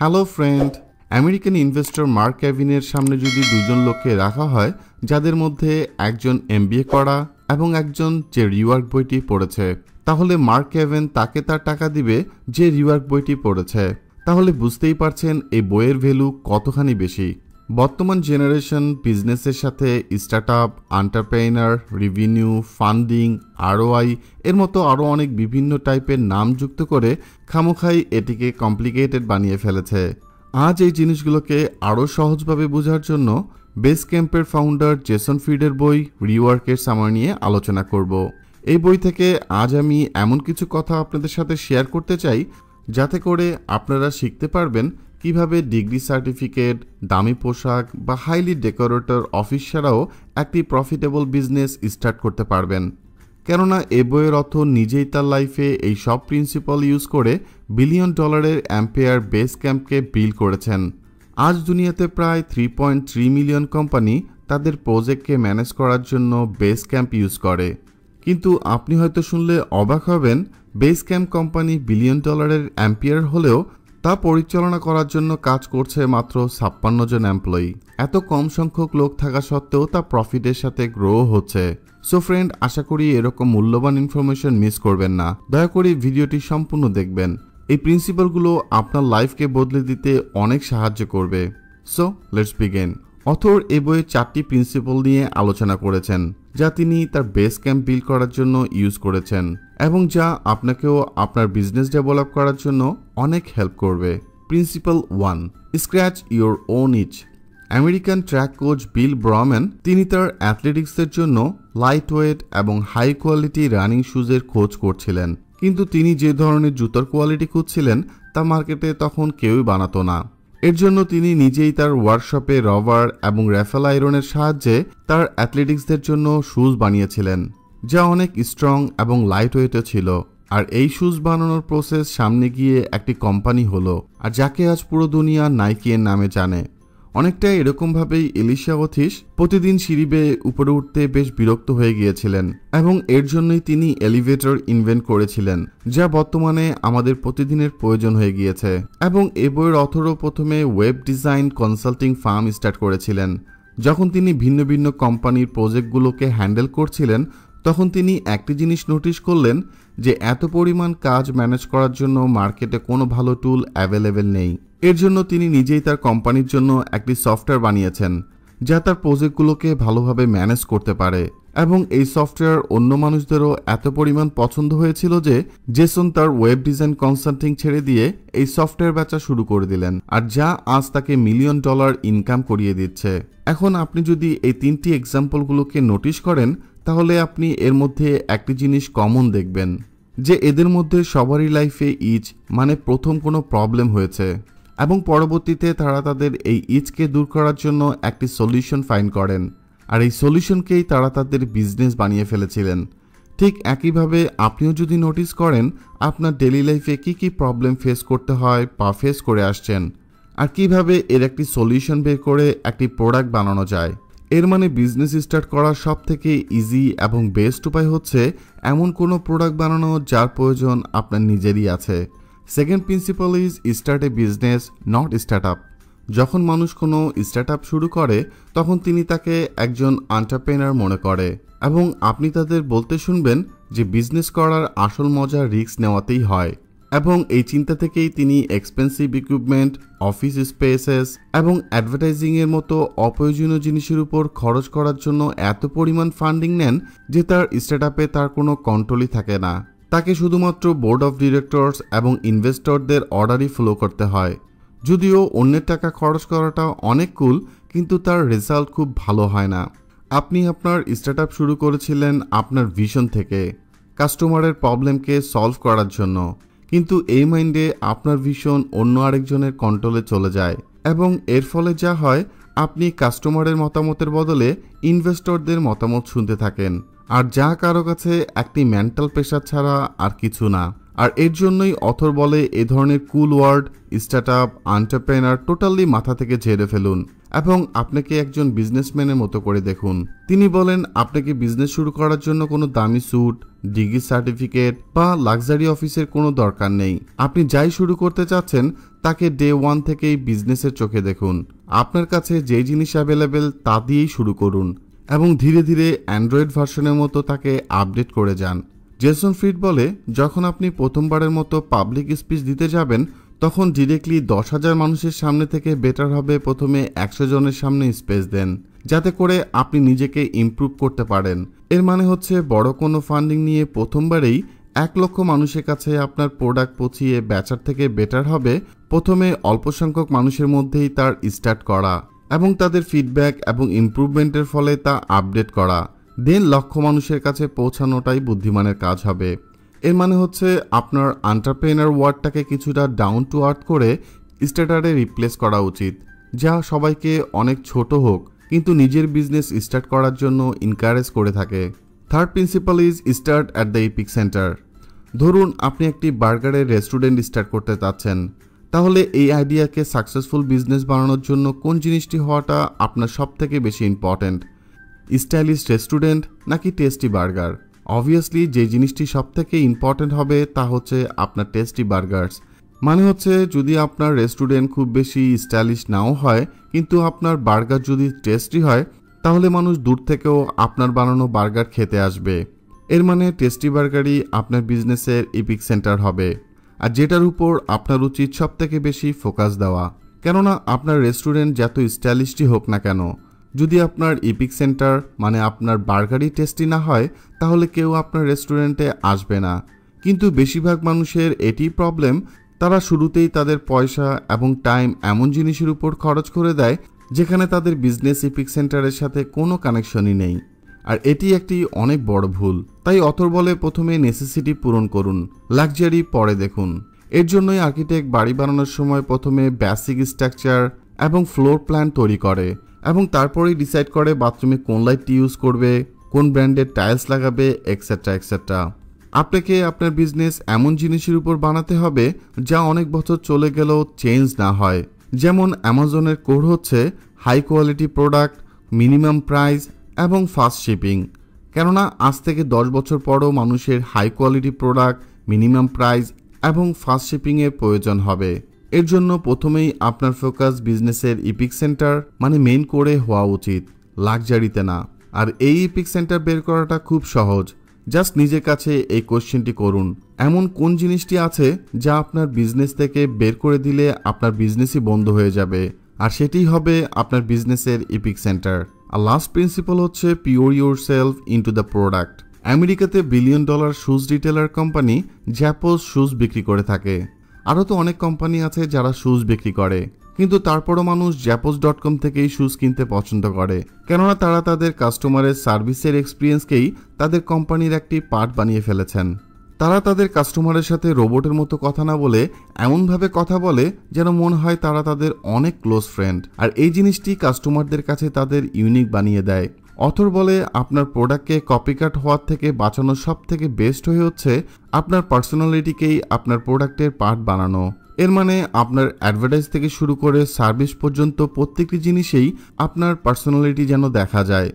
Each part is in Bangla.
hello friend American investor Mark ক্যাভিনের সামনে যদি দুজন লোককে রাখা হয় যাদের মধ্যে একজন এম করা এবং একজন যে রিওয়ার্ক বইটি পড়েছে তাহলে মার্ক ক্যাভেন তাকে তার টাকা দিবে যে রিওয়ার্ক বইটি পড়েছে তাহলে বুঝতেই পারছেন এই বইয়ের ভ্যালু কতখানি বেশি বর্তমান জেনারেশন বিজনেসের সাথে startup entrepreneur revenue funding ROI এর মতো আরও অনেক বিভিন্ন টাইপের নাম যুক্ত করে খামোখাই এটিকে কমপ্লিকেটেড বানিয়ে ফেলেছে আজ এই জিনিসগুলোকে আরও সহজভাবে বোঝার জন্য বেস ক্যাম্পের ফাউন্ডার জেসন ফিডের বই রিওয়ার্কের সামার নিয়ে আলোচনা করব এই বই থেকে আজ আমি এমন কিছু কথা আপনাদের সাথে শেয়ার করতে চাই যাতে করে আপনারা শিখতে পারবেন কিভাবে ডিগ্রি সার্টিফিকেট দামি পোশাক বা হাইলি ডেকোরেটর অফিস ছাড়াও একটি প্রফিটেবল বিজনেস স্টার্ট করতে পারবেন কেননা এ বইয়ের অর্থ নিজেই তার লাইফে এই সব প্রিন্সিপাল ইউজ করে বিলিয়ন ডলারের অ্যাম্পেয়ার বেস ক্যাম্পকে বিল করেছেন আজ দুনিয়াতে প্রায় three point three million company তাদের প্রজেক্টকে ম্যানেজ করার জন্য বেস ক্যাম্প ইউজ করে কিন্তু আপনি হয়তো শুনলে অবাক হবেন বেস ক্যাম্প কোম্পানি বিলিয়ন ডলারের অ্যাম্পিয়ার হলেও তা পরিচালনা করার জন্য কাজ করছে মাত্র ছাপ্পান্ন জন এমপ্লয়ি এত কম সংখ্যক লোক থাকা সত্ত্বেও তা প্রফিটের সাথে গ্রো হচ্ছে সো ফ্রেন্ড আশা করি এরকম মূল্যবান ইনফরমেশন মিস করবেন না দয়া করে ভিডিওটি সম্পূর্ণ দেখবেন এই প্রিন্সিপালগুলো আপনার লাইফকে বদলে দিতে অনেক সাহায্য করবে সো লেটস বিগেন অথর এ বইয়ে চারটি প্রিন্সিপাল নিয়ে আলোচনা করেছেন যা তিনি তার বেস ক্যাম্প বিল করার জন্য ইউজ করেছেন এবং যা আপনাকেও আপনার বিজনেস ডেভেলপ করার জন্য অনেক হেল্প করবে principal one scratch your own itch American track coach Bill Bowerman তিনি তার অ্যাথলেটিক্সের জন্য লাইট ওয়েট এবং হাই কোয়ালিটি রানিং শুজের খোঁজ করছিলেন কিন্তু তিনি যে ধরনের জুতার কোয়ালিটি খুঁজছিলেন তা মার্কেটে তখন কেউই বানাতো না এর জন্য তিনি নিজেই তার ওয়ার্কশপে রবার এবং র্যাফেল আয়রনের সাহায্যে তার অ্যাথলেটিক্সদের জন্য শুজ বানিয়েছিলেন যা অনেক স্ট্রং এবং লাইটওয়েটে ছিল আর এই শুজ বানানোর প্রসেস সামনে গিয়ে একটি কোম্পানি হলো আর যাকে আজ পুরো দুনিয়া নাইকিয়ের নামে জানে অনেকটা এরকমভাবেই এলিশিয়া অথিস প্রতিদিন সিঁড়ি বেয়ে উপরে উঠতে বেশ বিরক্ত হয়ে গিয়েছিলেন এবং এর জন্যই তিনি এলিভেটর ইনভেন্ট করেছিলেন যা বর্তমানে আমাদের প্রতিদিনের প্রয়োজন হয়ে গিয়েছে এবং এ বইয়ের অথরও প্রথমে web design consulting firm start করেছিলেন যখন তিনি ভিন্ন ভিন্ন কোম্পানির প্রজেক্টগুলোকে হ্যান্ডেল করছিলেন তখন তিনি একটি জিনিস নোটিশ করলেন যে এত পরিমাণ কাজ ম্যানেজ করার জন্য মার্কেটে কোনো ভালো টুল অ্যাভেলেবেল নেই এর জন্য তিনি নিজেই তার কোম্পানির জন্য একটি সফটওয়্যার বানিয়েছেন যা তার প্রজেক্টগুলোকে ভালোভাবে ম্যানেজ করতে পারে এবং এই সফটওয়্যার অন্য মানুষদেরও এত পরিমাণ পছন্দ হয়েছিল যে জেসন তার ওয়েব ডিজাইন কনসাল্টিং ছেড়ে দিয়ে এই সফটওয়্যার বেচা শুরু করে দিলেন আর যা আজ তাকে মিলিয়ন ডলার ইনকাম করিয়ে দিচ্ছে এখন আপনি যদি এই তিনটি এক্সাম্পলগুলোকে নোটিশ করেন তাহলে আপনি এর মধ্যে একটি জিনিস কমন দেখবেন যে এদের মধ্যে সবারই লাইফে ইচ মানে প্রথম কোনো প্রবলেম হয়েছে এবং পরবর্তীতে তারা তাদের এই ইচকে দূর করার জন্য একটি সলিউশন ফাইন করেন আর এই সলিউশনকেই তারা তাদের বিজনেস বানিয়ে ফেলেছিলেন ঠিক একইভাবে আপনিও যদি নোটিস করেন আপনার ডেলি লাইফে কি কি প্রবলেম ফেস করতে হয় বা ফেস করে আসছেন আর কিভাবে এর একটি সলিউশন বের করে একটি প্রোডাক্ট বানানো যায় এর মানে বিজনেস স্টার্ট করার সব থেকে ইজি এবং বেস্ট উপায় হচ্ছে এমন কোনো প্রোডাক্ট বানানো যার প্রয়োজন আপনার নিজেরই আছে second principal is start a business not startup যখন মানুষ কোনো স্টার্ট আপ শুরু করে তখন তিনি তাকে একজন আন্টারপ্রেনার মনে করে এবং আপনি তাদের বলতে শুনবেন যে বিজনেস করার আসল মজা রিস্ক নেওয়াতেই হয় এবং এই চিন্তা থেকেই তিনি এক্সপেন্সিভ ইকুইপমেন্ট অফিস স্পেসেস এবং অ্যাডভার্টাইজিংয়ের মতো অপ্রয়োজনীয় জিনিসের উপর খরচ করার জন্য এত পরিমাণ ফান্ডিং নেন যে তার আপে তার কোনো কন্ট্রোলই থাকে না তাকে শুধুমাত্র বোর্ড অফ ডিরেক্টরস এবং ইনভেস্টরদের অর্ডারই ফলো করতে হয় যদিও অন্যের টাকা খরচ করাটা অনেক কুল কিন্তু তার রেজাল্ট খুব ভালো হয় না আপনি আপনার স্টার্টআপ শুরু করেছিলেন আপনার ভিশন থেকে কাস্টমারের প্রবলেমকে সলভ করার জন্য কিন্তু এই মাইন্ডে আপনার ভীষণ অন্য আরেকজনের কন্ট্রোলে চলে যায় এবং এর ফলে যা হয় আপনি কাস্টমারের মতামতের বদলে ইনভেস্টরদের মতামত শুনতে থাকেন আর যা কারো কাছে একটি মেন্টাল প্রেশার ছাড়া আর কিছু না আর এর জন্যই অথর বলে এ ধরনের cool word startup entrepreneur totally মাথা থেকে ঝেড়ে ফেলুন এবং আপনাকে একজন বিজনেসম্যানের মতো করে দেখুন তিনি বলেন আপনাকে বিজনেস শুরু করার জন্য কোনো দামি স্যুট ডিগ্রি সার্টিফিকেট বা লাক্সারি অফিসের কোনো দরকার নেই আপনি যাই শুরু করতে চাচ্ছেন তাকে ডে ওয়ান থেকেই বিজনেসের চোখে দেখুন আপনার কাছে যেই জিনিস অ্যাভেলেবেল তা দিয়েই শুরু করুন এবং ধীরে ধীরে অ্যান্ড্রয়েড ভার্সনের মতো তাকে আপডেট করে যান জেসন ফ্রিড বলে যখন আপনি প্রথমবারের মতো পাবলিক স্পিচ দিতে যাবেন তখন ডিরেক্টলি দশ হাজার মানুষের সামনে থেকে বেটার হবে প্রথমে একশো জনের সামনে স্পেস দেন যাতে করে আপনি নিজেকে ইম্প্রুভ করতে পারেন এর মানে হচ্ছে বড় কোনো ফান্ডিং নিয়ে প্রথমবারেই এক লক্ষ মানুষের কাছে আপনার প্রোডাক্ট পৌঁছিয়ে বেচার থেকে বেটার হবে প্রথমে অল্প সংখ্যক মানুষের মধ্যেই তার স্টার্ট করা এবং তাদের ফিডব্যাক এবং ইম্প্রুভমেন্টের ফলে তা আপডেট করা দেন লক্ষ মানুষের কাছে পৌঁছানোটাই বুদ্ধিমানের কাজ হবে এর মানে হচ্ছে আপনার আন্টারপ্রেনার ওয়ার্ডটাকে কিছুটা ডাউন টু আর্থ করে স্টার্টারে রিপ্লেস করা উচিত যা সবাইকে অনেক ছোট হোক কিন্তু নিজের বিজনেস স্টার্ট করার জন্য ইনকারেজ করে থাকে third principal is start at the epicentre ধরুন আপনি একটি বার্গারের রেস্টুরেন্ট স্টার্ট করতে চাচ্ছেন তাহলে এই আইডিয়াকে সাকসেসফুল বিজনেস বানানোর জন্য কোন জিনিসটি হওয়াটা আপনার সব থেকে বেশি ইম্পর্ট্যান্ট স্টাইলিশ রেস্টুরেন্ট নাকি টেস্টি বার্গার অবভিয়াসলি যে জিনিসটি সবথেকে ইম্পর্টেন্ট হবে তা হচ্ছে আপনার টেস্টি বার্গার্স মানে হচ্ছে যদি আপনার রেস্টুরেন্ট খুব বেশি স্টাইলিশ নাও হয় কিন্তু আপনার বার্গার যদি টেস্টি হয় তাহলে মানুষ দূর থেকেও আপনার বানানো বার্গার খেতে আসবে এর মানে টেস্টি বার্গারই আপনার বিজনেসের ইপিক সেন্টার হবে আর যেটার উপর আপনার উচিত সবথেকে বেশি ফোকাস দেওয়া কেননা আপনার রেস্টুরেন্ট যত স্টাইলিশটি হোক না কেন যদি আপনার ইপিক সেন্টার মানে আপনার বার্গারই টেস্টি না হয় তাহলে কেউ আপনার রেস্টুরেন্টে আসবে না কিন্তু বেশিরভাগ মানুষের এটি প্রবলেম তারা শুরুতেই তাদের পয়সা এবং টাইম এমন জিনিসের উপর খরচ করে দেয় যেখানে তাদের বিজনেস ইপিক সেন্টারের সাথে কোনো কানেকশনই নেই আর এটি একটি অনেক বড় ভুল তাই অথর বলে প্রথমে নেসেসিটি পূরণ করুন লাক্সারি পরে দেখুন এর জন্যই আর্কিটেক্ট বাড়ি বানানোর সময় প্রথমে বেসিক স্ট্রাকচার এবং ফ্লোর প্ল্যান তৈরি করে এবং তারপরেই ডিসাইড করে বাথরুমে কোন লাইটটি ইউজ করবে কোন ব্র্যান্ডের টাইলস লাগাবে এক্সেট্রা এক্সেট্রা আপনাকে আপনার বিজনেস এমন জিনিসের উপর বানাতে হবে যা অনেক বছর চলে গেলেও চেঞ্জ না হয় যেমন অ্যামাজনের কোর হচ্ছে high quality product minimum price এবং ফাস্ট শিপিং কেননা আজ থেকে দশ বছর পরও মানুষের high quality product minimum price এবং ফাস্ট শিপিংয়ের প্রয়োজন হবে এর জন্য প্রথমেই আপনার ফোকাস বিজনেসের ইপিক সেন্টার মানে মেইন কোরে হওয়া উচিত লাগজারিতে না আর এই ইপিক সেন্টার বের করাটা খুব সহজ জাস্ট নিজের কাছে এই কোশ্চেনটি করুন এমন কোন জিনিসটি আছে যা আপনার বিজনেস থেকে বের করে দিলে আপনার বিজনেসই বন্ধ হয়ে যাবে আর সেটি হবে আপনার বিজনেসের ইপিক সেন্টার আর লাস্ট প্রিন্সিপাল হচ্ছে pour yourself into the product আমেরিকাতে billion dollar shoes retailer company Zappos shoes বিক্রি করে থাকে আরও তো অনেক কোম্পানি আছে যারা শ্যুজ বিক্রি করে কিন্তু তারপরও মানুষ জ্যাপোস ডট কম থেকেই শ্যুজ কিনতে পছন্দ করে কেননা তারা তাদের কাস্টমারের সার্ভিসের এক্সপিরিয়েন্সকেই তাদের কোম্পানির একটি পার্ট বানিয়ে ফেলেছেন তারা তাদের কাস্টমারের সাথে রোবটের মতো কথা না বলে এমনভাবে কথা বলে যেন মনে হয় তারা তাদের অনেক ক্লোজ ফ্রেন্ড আর এই জিনিসটি কাস্টমারদের কাছে তাদের ইউনিক বানিয়ে দেয় অথর বলে আপনার প্রোডাক্টকে কপিকাট হওয়ার থেকে বাঁচানো সব থেকে বেস্ট হয়ে হচ্ছে আপনার পার্সোনালিটিকেই আপনার প্রোডাক্টের পার্ট বানানো এর মানে আপনার অ্যাডভার্টাইজ থেকে শুরু করে সার্ভিস পর্যন্ত প্রত্যেকটি জিনিসেই আপনার পার্সোনালিটি যেন দেখা যায়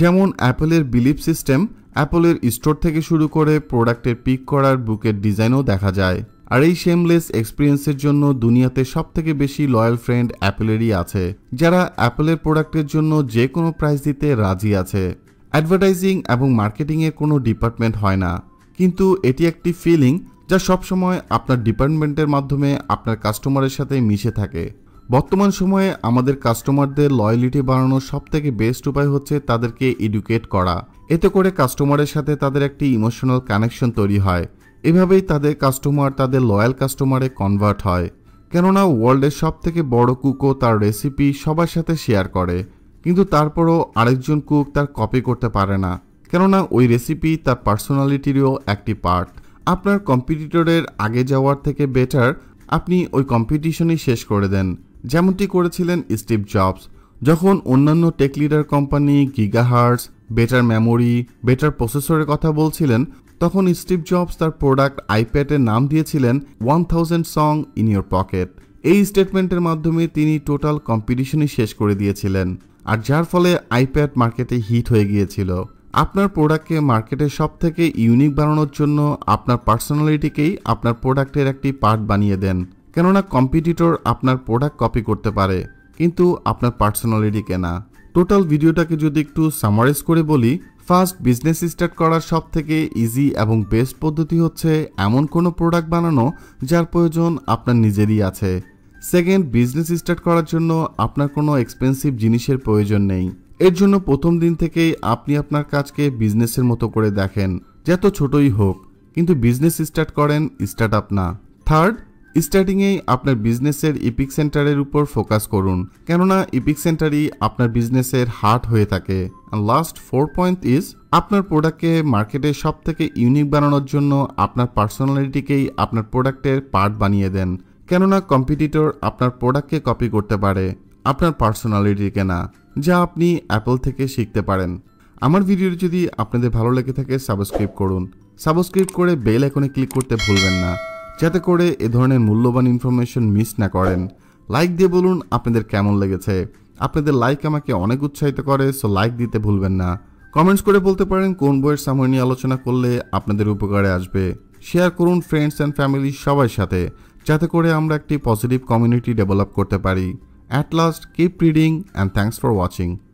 যেমন অ্যাপেলের বিলিফ সিস্টেম অ্যাপলের স্টোর থেকে শুরু করে প্রোডাক্টের পিক করার বুকের ডিজাইনও দেখা যায় আর এই শেমলেস এক্সপিরিয়েন্সের জন্য দুনিয়াতে সব থেকে বেশি লয়াল ফ্রেন্ড অ্যাপেলেরই আছে যারা অ্যাপেলের প্রোডাক্টের জন্য যে কোনো প্রাইস দিতে রাজি আছে অ্যাডভার্টাইজিং এবং মার্কেটিংয়ের কোনো ডিপার্টমেন্ট হয় না কিন্তু এটি একটি ফিলিং যা সবসময় আপনার ডিপার্টমেন্টের মাধ্যমে আপনার কাস্টমারের সাথে মিশে থাকে বর্তমান সময়ে আমাদের কাস্টমারদের লয়ালিটি বাড়ানোর থেকে বেস্ট উপায় হচ্ছে তাদেরকে এডুকেট করা এতে করে কাস্টমারের সাথে তাদের একটি ইমোশনাল কানেকশন তৈরি হয় এভাবেই তাদের কাস্টমার তাদের লয়াল কাস্টমারে কনভার্ট হয় কেননা ওয়ার্ল্ডের সব থেকে বড় কুকও তার রেসিপি সবার সাথে শেয়ার করে কিন্তু তারপরও আরেকজন কুক তার কপি করতে পারে না কেননা ওই রেসিপি তার পার্সোনালিটিরও একটি পার্ট আপনার কম্পিটিটরের আগে যাওয়ার থেকে বেটার আপনি ওই কম্পিটিশনই শেষ করে দেন যেমনটি করেছিলেন স্টিভ জবস যখন অন্যান্য tech leader company gigahertz better memory better প্রসেসরের কথা বলছিলেন তখন স্টিভ জবস তার প্রোডাক্ট আইপ্যাডের নাম দিয়েছিলেন one thousand song in your pocket এই স্টেটমেন্টের মাধ্যমে তিনি টোটাল কম্পিটিশনই শেষ করে দিয়েছিলেন আর যার ফলে আইপ্যাড মার্কেটে হিট হয়ে গিয়েছিল আপনার প্রোডাক্টকে মার্কেটে সব থেকে ইউনিক বানানোর জন্য আপনার পার্সোনালিটিকেই আপনার প্রোডাক্টের একটি পার্ট বানিয়ে দেন কেননা কম্পিটিটর আপনার প্রোডাক্ট কপি করতে পারে কিন্তু আপনার পার্সোনালিটিকে না টোটাল ভিডিওটাকে যদি একটু সামারাইজ করে বলি ফার্স্ট বিজনেস স্টার্ট করার সব থেকে ইজি এবং বেস্ট পদ্ধতি হচ্ছে এমন কোনো প্রোডাক্ট বানানো যার প্রয়োজন আপনার নিজেরই আছে সেকেন্ড বিজনেস স্টার্ট করার জন্য আপনার কোনো এক্সপেন্সিভ জিনিসের প্রয়োজন নেই এর জন্য প্রথম দিন থেকেই আপনি আপনার কাজকে বিজনেসের মতো করে দেখেন যত ছোটই হোক কিন্তু বিজনেস স্টার্ট করেন স্টার্ট আপ না থার্ড স্টার্টিংয়েই আপনার বিজনেসের ইপিক সেন্টারের উপর ফোকাস করুন কেননা ইপিক সেন্টারই আপনার বিজনেসের হার্ট হয়ে থাকে লাস্ট ফোর পয়েন্ট ইজ আপনার প্রোডাক্টকে মার্কেটে সব থেকে ইউনিক বানানোর জন্য আপনার পার্সোনালিটিকেই আপনার প্রোডাক্টের পার্ট বানিয়ে দেন কেননা কম্পিটিটর আপনার প্রোডাক্টকে কপি করতে পারে আপনার পার্সোনালিটিকে না যা আপনি অ্যাপল থেকে শিখতে পারেন আমার ভিডিওটি যদি আপনাদের ভালো লেগে থাকে সাবস্ক্রাইব করুন সাবস্ক্রাইব করে বেল আইকনে ক্লিক করতে ভুলবেন না যাতে করে এ ধরনের মূল্যবান ইনফরমেশন মিস না করেন লাইক দিয়ে বলুন আপনাদের কেমন লেগেছে আপনাদের লাইক আমাকে অনেক উৎসাহিত করে সো লাইক দিতে ভুলবেন না কমেন্টস করে বলতে পারেন কোন বইয়ের সাময় নিয়ে আলোচনা করলে আপনাদের উপকারে আসবে শেয়ার করুন ফ্রেন্ডস অ্যান্ড ফ্যামিলি সবার সাথে যাতে করে আমরা একটি পজিটিভ কমিউনিটি ডেভেলপ করতে পারি at last keep reading and thanks for watching